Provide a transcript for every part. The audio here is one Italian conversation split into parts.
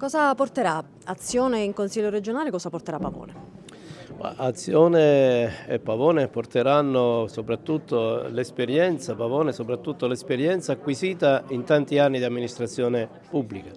Cosa porterà azione in Consiglio regionale? Cosa porterà Pavone? Azione e Pavone porteranno soprattutto l'esperienza, Pavone soprattutto l'esperienza acquisita in tanti anni di amministrazione pubblica.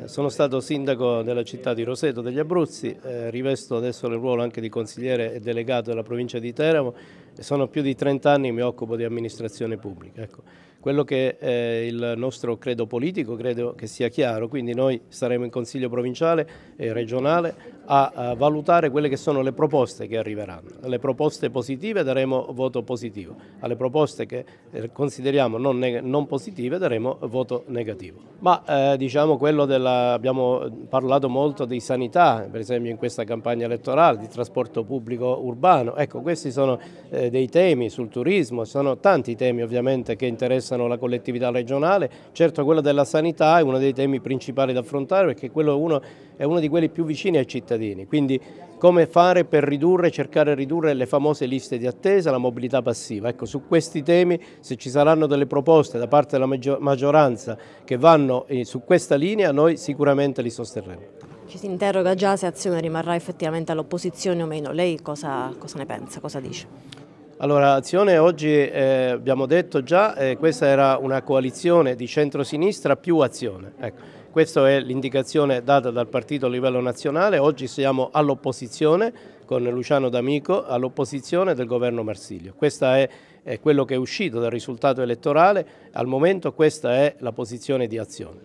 Eh, sono stato sindaco della città di Roseto degli Abruzzi, eh, rivesto adesso il ruolo anche di consigliere e delegato della provincia di Teramo sono più di 30 anni che mi occupo di amministrazione pubblica. Ecco, quello che è il nostro credo politico credo che sia chiaro, quindi noi saremo in Consiglio provinciale e regionale a valutare quelle che sono le proposte che arriveranno. Alle proposte positive daremo voto positivo, alle proposte che eh, consideriamo non, non positive daremo voto negativo. Ma eh, diciamo quello della, abbiamo parlato molto di sanità, per esempio in questa campagna elettorale, di trasporto pubblico urbano, ecco questi sono eh, dei temi sul turismo, sono tanti temi ovviamente che interessano la collettività regionale, certo quello della sanità è uno dei temi principali da affrontare perché quello è uno, è uno di quelli più vicini ai cittadini, quindi come fare per ridurre, cercare di ridurre le famose liste di attesa, la mobilità passiva. Ecco, su questi temi se ci saranno delle proposte da parte della maggioranza che vanno eh, su questa linea noi sicuramente li sosterremo. Ci si interroga già se Azione rimarrà effettivamente all'opposizione o meno. Lei cosa, cosa ne pensa, cosa dice? Allora, Azione oggi eh, abbiamo detto già, eh, questa era una coalizione di centrosinistra più Azione. Ecco, questa è l'indicazione data dal partito a livello nazionale, oggi siamo all'opposizione con Luciano D'Amico, all'opposizione del governo Marsilio. Questo è, è quello che è uscito dal risultato elettorale, al momento questa è la posizione di Azione.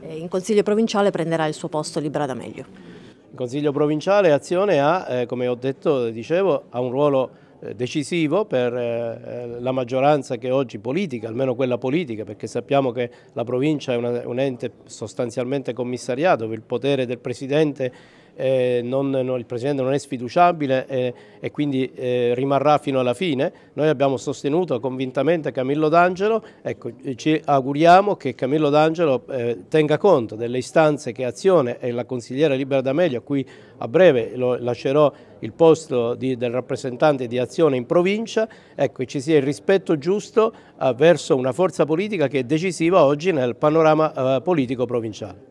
Eh, in Consiglio provinciale prenderà il suo posto Libera da meglio. In Consiglio provinciale Azione ha, eh, come ho detto, dicevo, ha un ruolo eh, decisivo per eh, eh, la maggioranza che oggi politica, almeno quella politica, perché sappiamo che la provincia è un ente sostanzialmente commissariato, dove il potere del Presidente eh, non, non, il Presidente non è sfiduciabile eh, e quindi eh, rimarrà fino alla fine. Noi abbiamo sostenuto convintamente Camillo D'Angelo, ecco, ci auguriamo che Camillo D'Angelo eh, tenga conto delle istanze che Azione e la consigliera Libera D'Amelio, a cui a breve lascerò il posto di, del rappresentante di Azione in provincia, ecco, ci sia il rispetto giusto eh, verso una forza politica che è decisiva oggi nel panorama eh, politico provinciale.